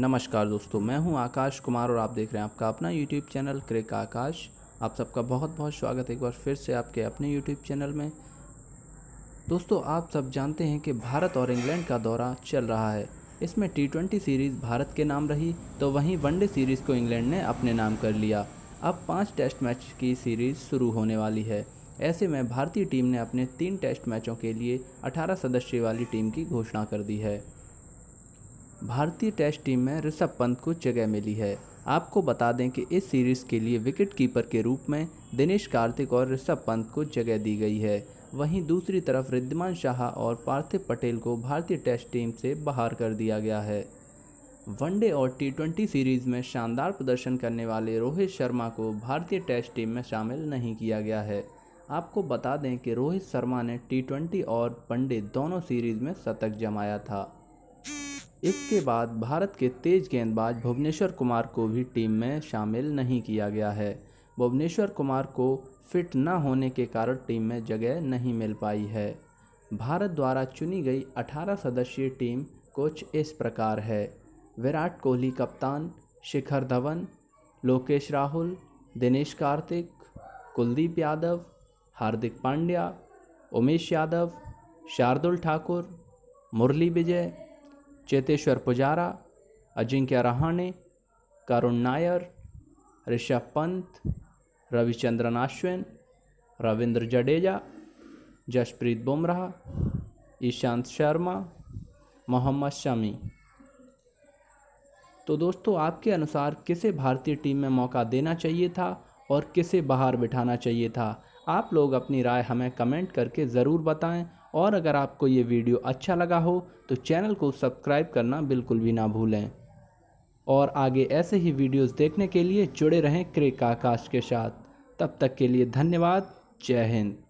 नमस्कार दोस्तों मैं हूं आकाश कुमार और आप देख रहे हैं आपका अपना यूट्यूब चैनल क्रिक आकाश आप सबका बहुत बहुत स्वागत है एक बार फिर से आपके अपने यूट्यूब चैनल में दोस्तों आप सब जानते हैं कि भारत और इंग्लैंड का दौरा चल रहा है इसमें टी ट्वेंटी सीरीज़ भारत के नाम रही तो वहीं वनडे सीरीज़ को इंग्लैंड ने अपने नाम कर लिया अब पाँच टेस्ट मैच की सीरीज़ शुरू होने वाली है ऐसे में भारतीय टीम ने अपने तीन टेस्ट मैचों के लिए 18 सदस्य वाली टीम की घोषणा कर दी है भारतीय टेस्ट टीम में ऋषभ पंत को जगह मिली है आपको बता दें कि इस सीरीज़ के लिए विकेट कीपर के रूप में दिनेश कार्तिक और ऋषभ पंत को जगह दी गई है वहीं दूसरी तरफ रिद्धिमान शाह और पार्थिव पटेल को भारतीय टेस्ट टीम से बाहर कर दिया गया है वनडे और टी ट्वेंटी सीरीज़ में शानदार प्रदर्शन करने वाले रोहित शर्मा को भारतीय टेस्ट टीम में शामिल नहीं किया गया है आपको बता दें कि रोहित शर्मा ने टी ट्वेंटी और वनडे दोनों सीरीज़ में शतक जमाया था इसके बाद भारत के तेज गेंदबाज भुवनेश्वर कुमार को भी टीम में शामिल नहीं किया गया है भुवनेश्वर कुमार को फिट न होने के कारण टीम में जगह नहीं मिल पाई है भारत द्वारा चुनी गई 18 सदस्यीय टीम कुछ इस प्रकार है विराट कोहली कप्तान शिखर धवन लोकेश राहुल दिनेश कार्तिक कुलदीप यादव हार्दिक पांड्या उमेश यादव शार्दुल ठाकुर मुरली विजय चेतेश्वर पुजारा अजिंक्य रहाणे करुण नायर ऋषभ पंत रविचंद्रन अश्विन रविंद्र जडेजा जसप्रीत बुमराह ईशांत शर्मा मोहम्मद शमी तो दोस्तों आपके अनुसार किसे भारतीय टीम में मौका देना चाहिए था और किसे बाहर बिठाना चाहिए था आप लोग अपनी राय हमें कमेंट करके ज़रूर बताएं और अगर आपको ये वीडियो अच्छा लगा हो तो चैनल को सब्सक्राइब करना बिल्कुल भी ना भूलें और आगे ऐसे ही वीडियोस देखने के लिए जुड़े रहें क्रिक आकाश के साथ तब तक के लिए धन्यवाद जय हिंद